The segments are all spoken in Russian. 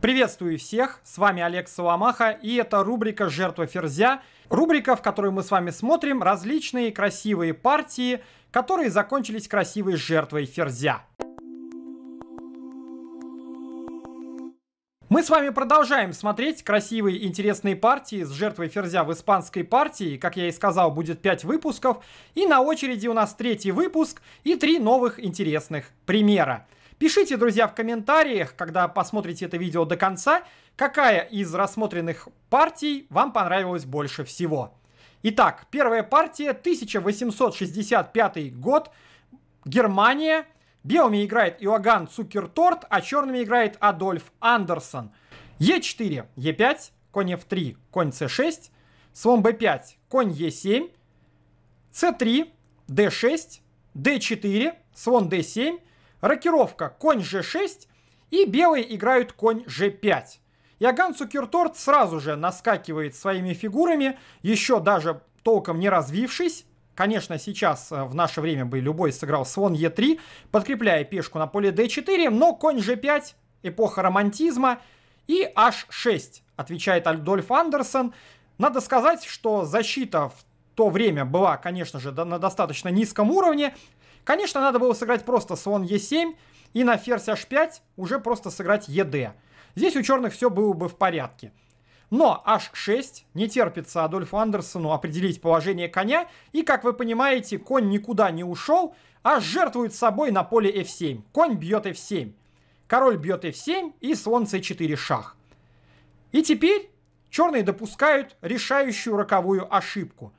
Приветствую всех, с вами Олег Соломаха и это рубрика «Жертва ферзя», рубрика, в которой мы с вами смотрим различные красивые партии, которые закончились красивой жертвой ферзя. Мы с вами продолжаем смотреть красивые интересные партии с жертвой ферзя в испанской партии. Как я и сказал, будет 5 выпусков. И на очереди у нас третий выпуск и три новых интересных примера. Пишите, друзья, в комментариях, когда посмотрите это видео до конца, какая из рассмотренных партий вам понравилась больше всего. Итак, первая партия 1865 год, Германия. Белыми играет Иоганн Цукерторт, а черными играет Адольф Андерсон. Е4, Е5, конь F3, конь c 6 слон b 5 конь Е7, c 3 d 6 d 4 слон d 7 Рокировка конь g6 и белые играют конь g5. Яган Цукерторт сразу же наскакивает своими фигурами, еще даже толком не развившись. Конечно, сейчас э, в наше время бы любой сыграл слон e3, подкрепляя пешку на поле d4, но конь g5, эпоха романтизма, и h6, отвечает Альдольф Андерсон. Надо сказать, что защита в то время была, конечно же, на достаточно низком уровне. Конечно, надо было сыграть просто слон Е7 и на ферзь H5 уже просто сыграть ЕД. Здесь у черных все было бы в порядке. Но H6 не терпится Адольфу Андерсону определить положение коня, и, как вы понимаете, конь никуда не ушел, а жертвует собой на поле F7. Конь бьет F7. Король бьет F7 и слон C4 шах. И теперь черные допускают решающую роковую ошибку.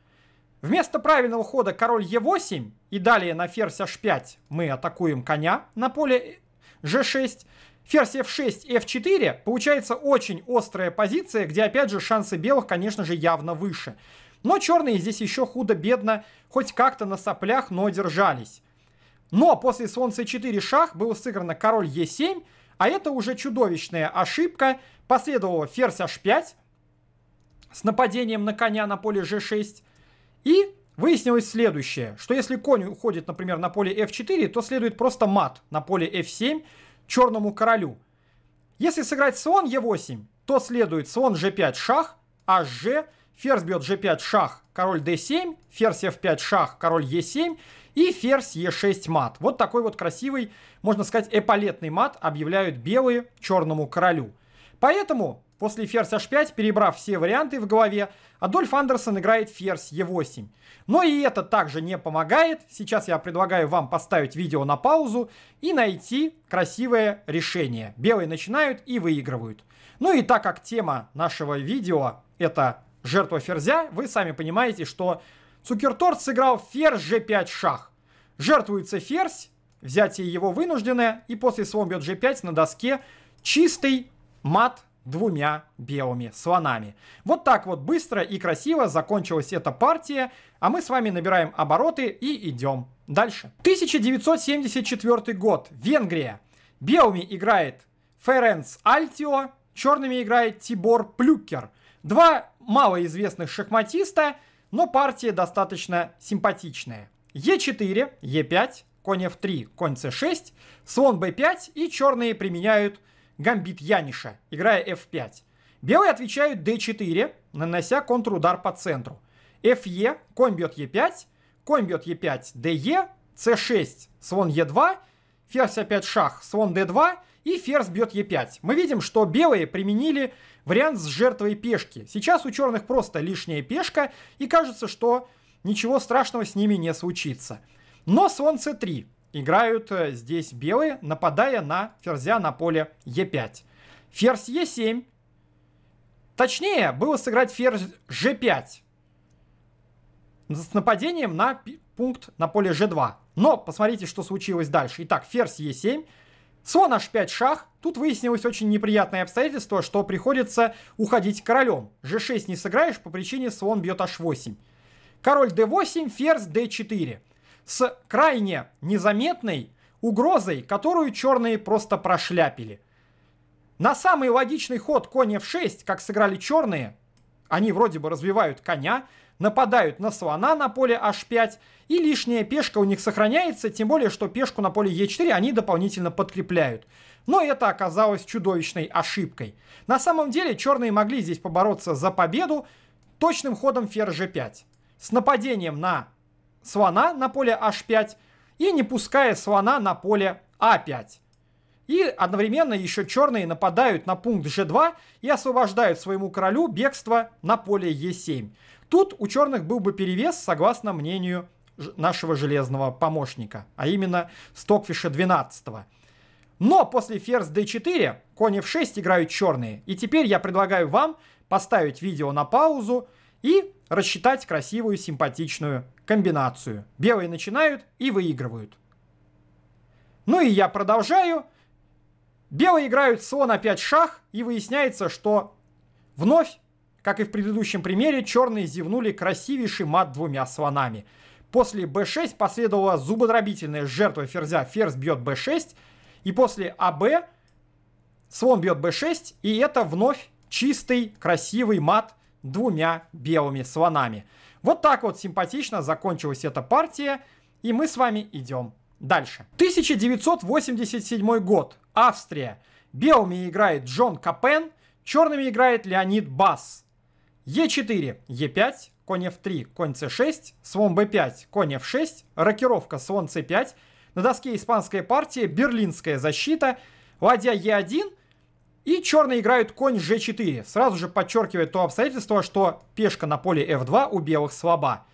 Вместо правильного хода король Е8 и далее на ферзь H5 мы атакуем коня на поле G6. Ферзь F6, F4, получается очень острая позиция, где опять же шансы белых, конечно же, явно выше. Но черные здесь еще худо-бедно, хоть как-то на соплях, но держались. Но после слон c4 шах было сыграно король e7, а это уже чудовищная ошибка. Последовало ферзь h5 с нападением на коня на поле g6. И выяснилось следующее, что если конь уходит, например, на поле f4, то следует просто мат на поле f7 черному королю. Если сыграть слон e8, то следует слон g5 шах, hg, а ферзь бьет g5 шах, король d7, ферзь f5 шах, король e7 и ферзь e6 мат. Вот такой вот красивый, можно сказать, эполетный мат объявляют белые черному королю. Поэтому После ферзь h5, перебрав все варианты в голове, Адольф Андерсон играет ферзь e8. Но и это также не помогает. Сейчас я предлагаю вам поставить видео на паузу и найти красивое решение. Белые начинают и выигрывают. Ну и так как тема нашего видео это жертва ферзя, вы сами понимаете, что Цукерторт сыграл ферзь g5 шах. Жертвуется ферзь, взятие его вынужденное, и после слон бьет g5 на доске чистый мат двумя белыми слонами. Вот так вот быстро и красиво закончилась эта партия, а мы с вами набираем обороты и идем дальше. 1974 год. Венгрия. Белыми играет Ференц Альтио, черными играет Тибор Плюкер. Два малоизвестных шахматиста, но партия достаточно симпатичная. Е4, Е5, конь F3, конь c6, слон b5 и черные применяют гамбит Яниша, играя f5. Белые отвечают d4, нанося контрудар по центру. fe, конь бьет e5, конь бьет e5, de, c6, слон e2, ферзь опять шах, слон d2 и ферзь бьет e5. Мы видим, что белые применили вариант с жертвой пешки. Сейчас у черных просто лишняя пешка, и кажется, что ничего страшного с ними не случится. Но слон c3 играют э, здесь белые, нападая на ферзя на поле Е5. Ферзь Е7. Точнее, было сыграть ферзь G5 с нападением на пункт на поле G2. Но посмотрите, что случилось дальше. Итак, ферзь Е7, слон H5 шах. Тут выяснилось очень неприятное обстоятельство, что приходится уходить королем. G6 не сыграешь по причине слон бьет H8. Король D8, ферзь D4 с крайне незаметной угрозой, которую черные просто прошляпили. На самый логичный ход конь в 6, как сыграли черные, они вроде бы развивают коня, нападают на слона на поле h5, и лишняя пешка у них сохраняется, тем более, что пешку на поле e4 они дополнительно подкрепляют. Но это оказалось чудовищной ошибкой. На самом деле черные могли здесь побороться за победу точным ходом ферзь g5. С нападением на слона на поле h5 и не пуская слона на поле a5. А и одновременно еще черные нападают на пункт g2 и освобождают своему королю бегство на поле e7. Тут у черных был бы перевес, согласно мнению нашего железного помощника, а именно Стокфиша 12. Но после ферзь d4, конь f6 играют черные. И теперь я предлагаю вам поставить видео на паузу и рассчитать красивую симпатичную комбинацию. Белые начинают и выигрывают. Ну и я продолжаю. Белые играют слон опять шах, и выясняется, что вновь, как и в предыдущем примере, черные зевнули красивейший мат двумя слонами. После b6 последовала зубодробительная жертва ферзя. Ферзь бьет b6. И после АБ слон бьет b6. И это вновь чистый, красивый мат двумя белыми слонами. Вот так вот симпатично закончилась эта партия, и мы с вами идем дальше. 1987 год. Австрия. Белыми играет Джон Капен, черными играет Леонид Бас. Е4, Е5, конь F3, конь C6, слон B5, конь F6, рокировка слон C5. На доске испанская партия, берлинская защита, ладья Е1, и черные играют конь g4, сразу же подчеркивает то обстоятельство, что пешка на поле f2 у белых слаба.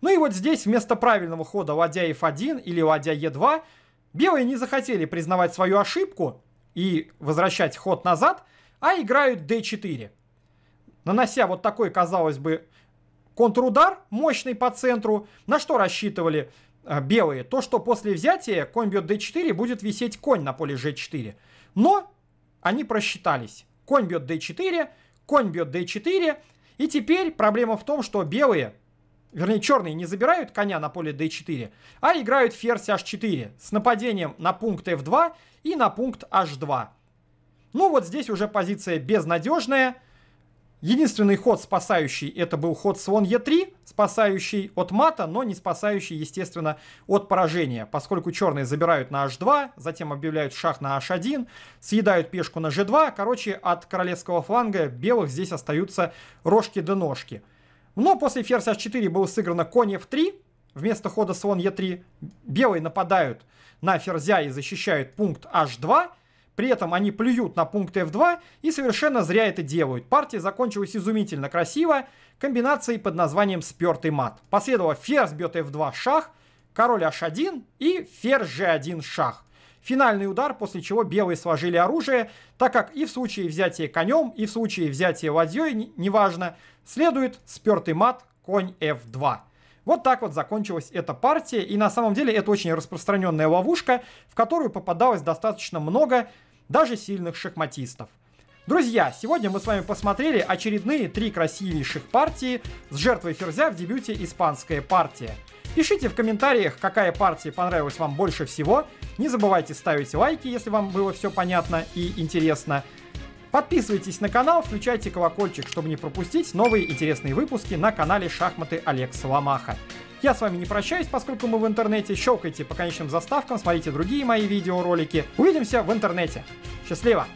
Ну и вот здесь вместо правильного хода ладья f1 или ладья e2 белые не захотели признавать свою ошибку и возвращать ход назад, а играют d4. Нанося вот такой, казалось бы, контрудар мощный по центру, на что рассчитывали э, белые? То, что после взятия конь бьет d4 будет висеть конь на поле g4. Но они просчитались. Конь бьет d4, конь бьет d4. И теперь проблема в том, что белые, вернее черные, не забирают коня на поле d4, а играют ферзь h4 с нападением на пункт f2 и на пункт h2. Ну вот здесь уже позиция безнадежная. Единственный ход, спасающий, это был ход слон Е3, спасающий от мата, но не спасающий, естественно, от поражения, поскольку черные забирают на h2, затем объявляют шах на h1, съедают пешку на g2. Короче, от королевского фланга белых здесь остаются рожки до ножки. Но после ферзь h4 было сыграно конь f3, вместо хода слон е 3 Белые нападают на ферзя и защищают пункт h2, при этом они плюют на пункт F2 и совершенно зря это делают. Партия закончилась изумительно красиво комбинацией под названием «Спертый мат». Последовало ферзь бьет F2 шах, король H1 и ферзь G1 шах. Финальный удар, после чего белые сложили оружие, так как и в случае взятия конем, и в случае взятия ладьей, неважно, следует спертый мат конь F2. Вот так вот закончилась эта партия, и на самом деле это очень распространенная ловушка, в которую попадалось достаточно много даже сильных шахматистов. Друзья, сегодня мы с вами посмотрели очередные три красивейших партии с жертвой ферзя в дебюте «Испанская партия». Пишите в комментариях, какая партия понравилась вам больше всего. Не забывайте ставить лайки, если вам было все понятно и интересно. Подписывайтесь на канал, включайте колокольчик, чтобы не пропустить новые интересные выпуски на канале «Шахматы Олег Соломаха». Я с вами не прощаюсь, поскольку мы в интернете. Щелкайте по конечным заставкам, смотрите другие мои видеоролики. Увидимся в интернете. Счастливо!